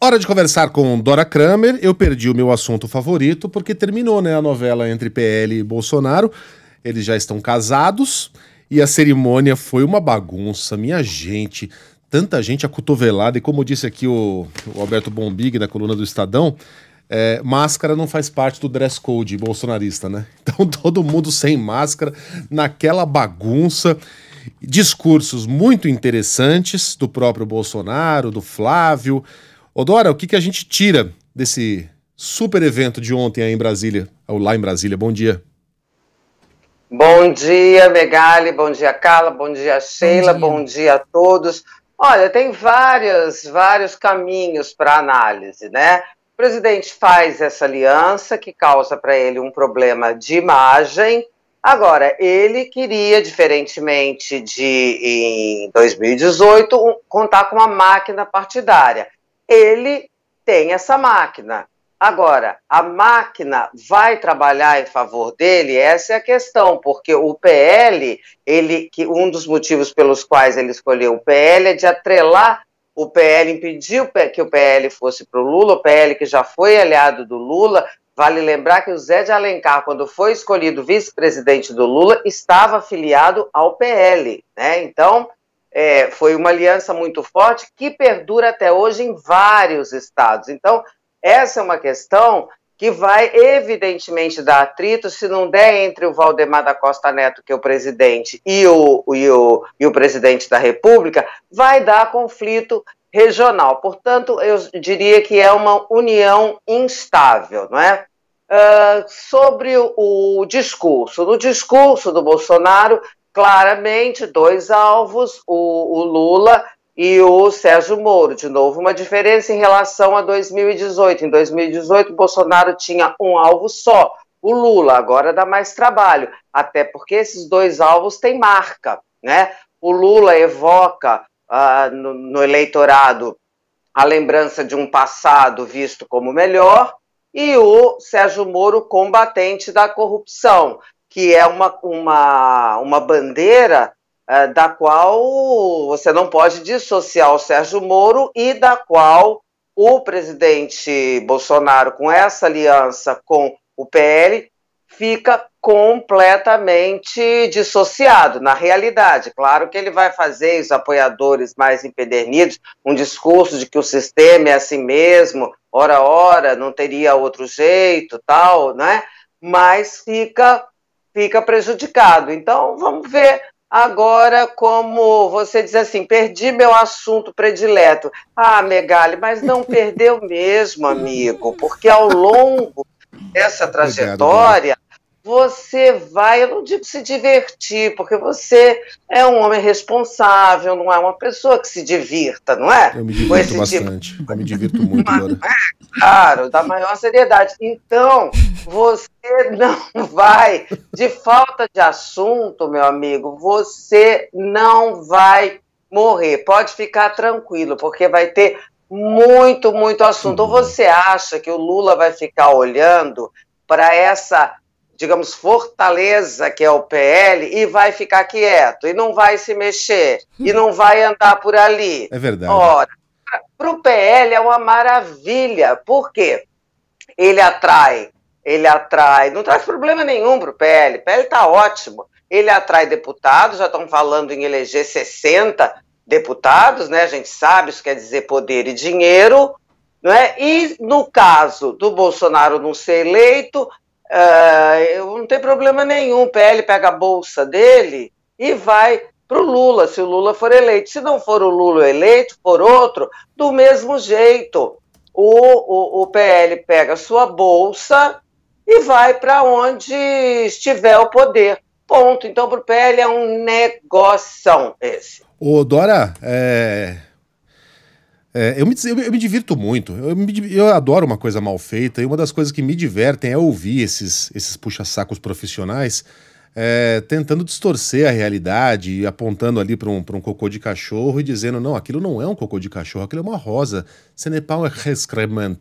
Hora de conversar com Dora Kramer. Eu perdi o meu assunto favorito porque terminou né, a novela entre PL e Bolsonaro. Eles já estão casados e a cerimônia foi uma bagunça, minha gente. Tanta gente acotovelada, e como disse aqui o, o Alberto Bombig na coluna do Estadão, é, máscara não faz parte do dress code bolsonarista, né? Então todo mundo sem máscara, naquela bagunça discursos muito interessantes do próprio Bolsonaro, do Flávio, Odora, o que, que a gente tira desse super evento de ontem aí em Brasília, ou lá em Brasília? Bom dia. Bom dia, Megali, bom dia, Carla, bom dia, Sheila, bom dia, bom dia a todos. Olha, tem vários, vários caminhos para análise, né? O presidente faz essa aliança que causa para ele um problema de imagem. Agora, ele queria, diferentemente de em 2018, um, contar com uma máquina partidária ele tem essa máquina. Agora, a máquina vai trabalhar em favor dele? Essa é a questão, porque o PL, ele, que um dos motivos pelos quais ele escolheu o PL é de atrelar o PL, impedir que o PL fosse para o Lula, o PL que já foi aliado do Lula. Vale lembrar que o Zé de Alencar, quando foi escolhido vice-presidente do Lula, estava afiliado ao PL. Né? Então, é, foi uma aliança muito forte que perdura até hoje em vários estados. Então, essa é uma questão que vai evidentemente dar atrito se não der entre o Valdemar da Costa Neto, que é o presidente, e o, e o, e o presidente da República, vai dar conflito regional. Portanto, eu diria que é uma união instável, não é? Uh, sobre o, o discurso. No discurso do Bolsonaro, claramente dois alvos, o, o Lula e o Sérgio Moro. De novo, uma diferença em relação a 2018. Em 2018, Bolsonaro tinha um alvo só, o Lula. Agora dá mais trabalho, até porque esses dois alvos têm marca. Né? O Lula evoca uh, no, no eleitorado a lembrança de um passado visto como melhor e o Sérgio Moro, combatente da corrupção que é uma, uma, uma bandeira é, da qual você não pode dissociar o Sérgio Moro e da qual o presidente Bolsonaro, com essa aliança com o PL, fica completamente dissociado na realidade. Claro que ele vai fazer os apoiadores mais empedernidos um discurso de que o sistema é assim mesmo, ora ora, não teria outro jeito, tal, né? Mas fica fica prejudicado. Então, vamos ver agora como você diz assim: perdi meu assunto predileto. Ah, Megali, mas não perdeu mesmo, amigo, porque ao longo dessa trajetória. Obrigado, você vai, eu não digo se divertir, porque você é um homem responsável, não é uma pessoa que se divirta, não é? Eu me divirto bastante, tipo... eu me divirto muito agora. Claro, da maior seriedade. Então, você não vai, de falta de assunto, meu amigo, você não vai morrer. Pode ficar tranquilo, porque vai ter muito, muito assunto. Ou uhum. você acha que o Lula vai ficar olhando para essa digamos, fortaleza, que é o PL, e vai ficar quieto, e não vai se mexer, e não vai andar por ali. É verdade. Ora, para o PL é uma maravilha, porque ele atrai, ele atrai, não traz problema nenhum para o PL, o PL está ótimo. Ele atrai deputados, já estão falando em eleger 60 deputados, né? A gente sabe, isso quer dizer poder e dinheiro. Não é? E no caso do Bolsonaro não ser eleito, Uh, eu não tem problema nenhum. O PL pega a bolsa dele e vai para o Lula, se o Lula for eleito. Se não for o Lula eleito, for outro, do mesmo jeito. O, o, o PL pega sua bolsa e vai para onde estiver o poder. Ponto. Então, para o PL é um negócio esse. Ô, Dora, é, é, eu, me, eu, eu, me divirto muito. Eu, me, eu, adoro uma coisa mal feita. E uma das coisas que me divertem é ouvir esses, esses puxa-sacos profissionais é, tentando distorcer a realidade, apontando ali para um, um cocô de cachorro e dizendo: não, aquilo não é um cocô de cachorro, aquilo é uma rosa. Ce é excrement.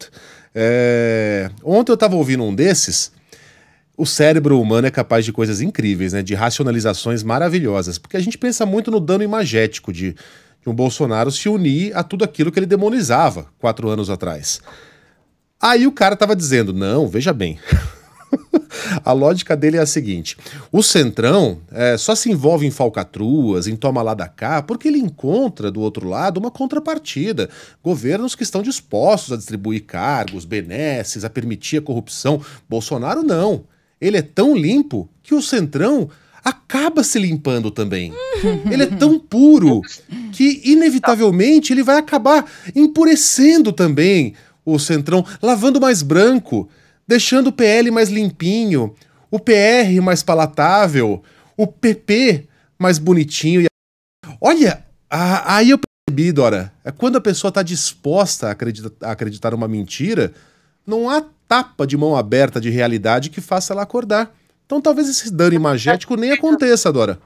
É, ontem eu estava ouvindo um desses. O cérebro humano é capaz de coisas incríveis, né? De racionalizações maravilhosas. Porque a gente pensa muito no dano imagético, de o Bolsonaro se unir a tudo aquilo que ele demonizava quatro anos atrás. Aí o cara estava dizendo: não, veja bem. a lógica dele é a seguinte: o Centrão é, só se envolve em falcatruas, em toma lá da cá, porque ele encontra do outro lado uma contrapartida. Governos que estão dispostos a distribuir cargos, benesses, a permitir a corrupção. Bolsonaro não. Ele é tão limpo que o Centrão acaba se limpando também. Ele é tão puro que, inevitavelmente, ele vai acabar empurecendo também o centrão, lavando mais branco, deixando o PL mais limpinho, o PR mais palatável, o PP mais bonitinho. Olha, aí eu percebi, Dora, é quando a pessoa está disposta a acreditar, a acreditar uma mentira, não há tapa de mão aberta de realidade que faça ela acordar. Então talvez esse dano imagético nem aconteça, Dora.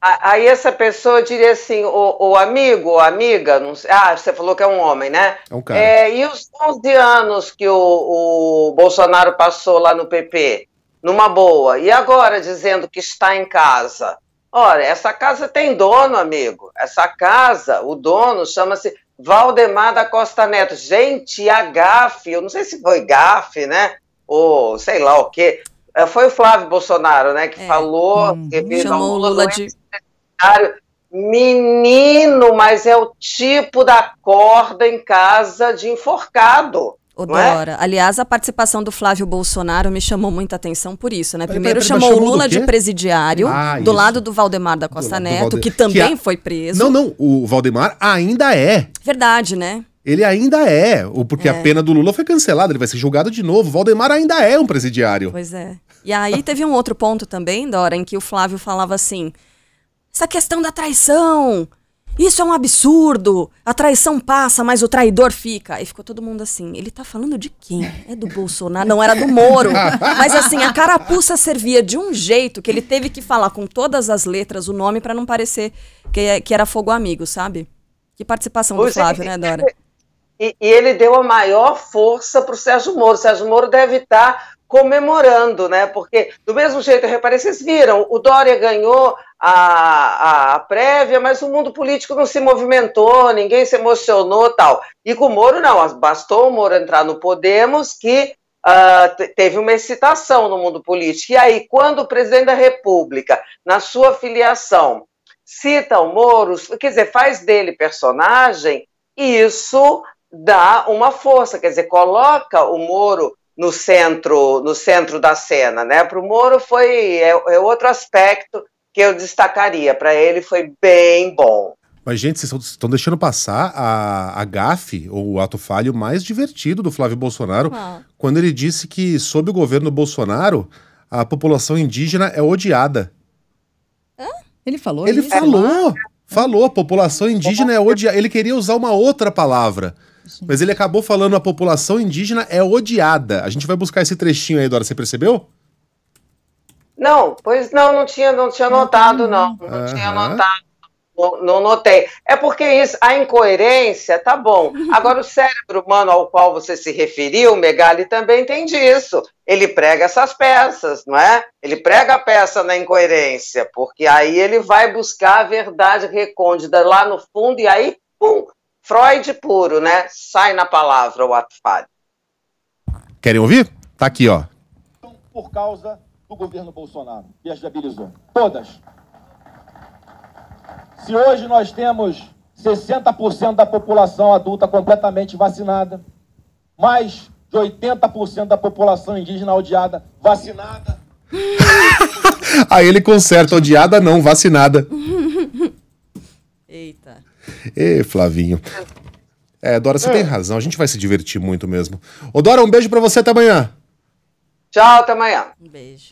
Aí essa pessoa diria assim, o, o amigo, ou amiga, não sei, ah, você falou que é um homem, né? É um cara. É, e os 11 anos que o, o Bolsonaro passou lá no PP, numa boa, e agora dizendo que está em casa? Olha, essa casa tem dono, amigo. Essa casa, o dono chama-se Valdemar da Costa Neto. Gente, a GAF, eu não sei se foi GAF, né? Ou sei lá o quê. É, foi o Flávio Bolsonaro, né, que é. falou, hum, que chamou o Lula de menino, mas é o tipo da corda em casa de enforcado. É? Odora. É? Aliás, a participação do Flávio Bolsonaro me chamou muita atenção por isso, né? Primeiro pera, pera, chamou o Lula de presidiário, ah, do isso. lado do Valdemar da Costa do, Neto, do que também que a... foi preso. Não, não, o Valdemar ainda é. Verdade, né? Ele ainda é, porque é. a pena do Lula foi cancelada, ele vai ser julgado de novo. O Valdemar ainda é um presidiário. Pois é. E aí teve um outro ponto também, Dora, em que o Flávio falava assim: essa questão da traição. Isso é um absurdo! A traição passa, mas o traidor fica. E ficou todo mundo assim. Ele tá falando de quem? É do Bolsonaro? Não, era do Moro. mas assim, a carapuça servia de um jeito que ele teve que falar com todas as letras o nome para não parecer que, é, que era fogo amigo, sabe? Que participação do é, Flávio, né, Dora? E, e ele deu a maior força para o Sérgio Moro. O Sérgio Moro deve estar tá comemorando, né? Porque do mesmo jeito, eu reparei, vocês viram, o Dória ganhou a, a prévia, mas o mundo político não se movimentou, ninguém se emocionou tal. E com o Moro, não, bastou o Moro entrar no Podemos que uh, teve uma excitação no mundo político. E aí, quando o presidente da República, na sua filiação, cita o Moro, quer dizer, faz dele personagem, isso dá uma força, quer dizer, coloca o Moro no centro, no centro da cena, né? Para o Moro foi é, é, outro aspecto que eu destacaria. Para ele foi bem bom. Mas, gente, vocês estão deixando passar a, a gafe, ou o ato falho mais divertido do Flávio Bolsonaro, ah. quando ele disse que, sob o governo Bolsonaro, a população indígena é odiada. Hã? Ele falou Ele isso? falou! É. Falou, a população indígena é odiada. Ele queria usar uma outra palavra. Mas ele acabou falando a população indígena é odiada. A gente vai buscar esse trechinho aí, Dora, você percebeu? Não, pois não, não tinha, não tinha notado, não. Não tinha notado. Não, não notei. É porque isso, a incoerência, tá bom. Agora, o cérebro humano ao qual você se referiu, Megali, também tem disso. Ele prega essas peças, não é? Ele prega a peça na incoerência, porque aí ele vai buscar a verdade recôndita lá no fundo e aí, pum, Freud puro, né? Sai na palavra o ato Querem ouvir? Tá aqui, ó. Por causa do governo Bolsonaro, que as viabilizou. Todas. Se hoje nós temos 60% da população adulta completamente vacinada, mais de 80% da população indígena odiada vacinada. Aí ele conserta odiada não, vacinada. Ê, Flavinho. É, Dora, você é. tem razão. A gente vai se divertir muito mesmo. Ô, Dora, um beijo para você até amanhã. Tchau, até amanhã. Um beijo.